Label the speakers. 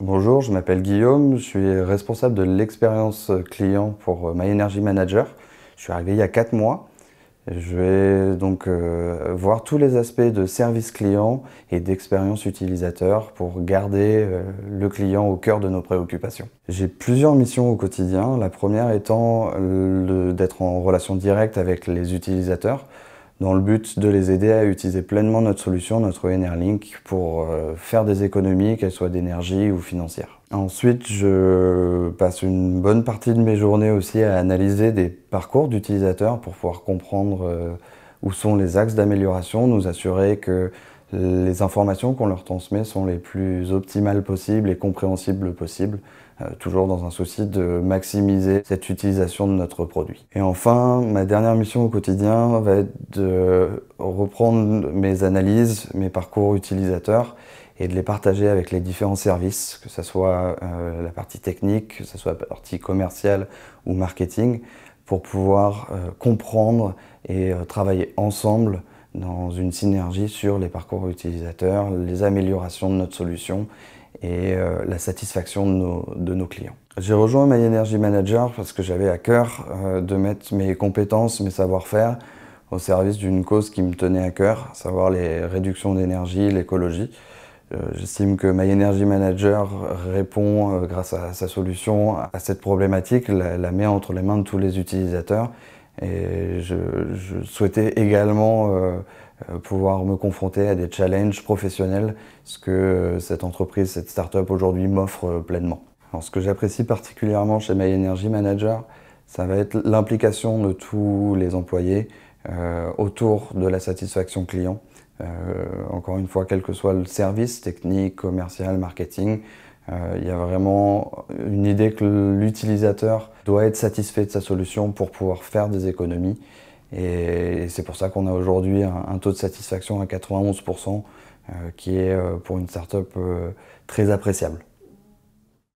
Speaker 1: Bonjour, je m'appelle Guillaume, je suis responsable de l'expérience client pour euh, My Energy Manager. Je suis arrivé il y a 4 mois. Je vais donc euh, voir tous les aspects de service client et d'expérience utilisateur pour garder euh, le client au cœur de nos préoccupations. J'ai plusieurs missions au quotidien, la première étant d'être en relation directe avec les utilisateurs dans le but de les aider à utiliser pleinement notre solution, notre Link, pour euh, faire des économies, qu'elles soient d'énergie ou financières. Ensuite, je passe une bonne partie de mes journées aussi à analyser des parcours d'utilisateurs pour pouvoir comprendre euh, où sont les axes d'amélioration, nous assurer que les informations qu'on leur transmet sont les plus optimales possibles et compréhensibles possibles, euh, toujours dans un souci de maximiser cette utilisation de notre produit. Et enfin, ma dernière mission au quotidien va être de reprendre mes analyses, mes parcours utilisateurs et de les partager avec les différents services, que ce soit euh, la partie technique, que ce soit la partie commerciale ou marketing, pour pouvoir euh, comprendre et travailler ensemble dans une synergie sur les parcours utilisateurs, les améliorations de notre solution et euh, la satisfaction de nos, clients. J'ai rejoint My Energy Manager parce que j'avais à cœur euh, de mettre mes compétences, mes savoir-faire au service d'une cause qui me tenait à cœur, à savoir les réductions d'énergie, l'écologie. Euh, j'estime que My Energy Manager répond, grâce à sa solution, à cette problématique, la met entre les mains de tous les utilisateurs et je, souhaitais également euh, euh, pouvoir me confronter à des challenges professionnels, ce que euh, cette entreprise, cette start-up aujourd'hui m'offre pleinement. Alors, ce que j'apprécie particulièrement chez My Energy Manager, ça va être l'implication de tous les employés autour de la satisfaction client. encore une fois, quel que soit le service, technique, commercial, marketing, euh, il y a vraiment une idée que l'utilisateur doit être satisfait de sa solution pour pouvoir faire des économies. Et c'est pour ça qu'on a aujourd'hui un, taux de satisfaction à 91%, euh, qui est euh, pour une startup très appréciable.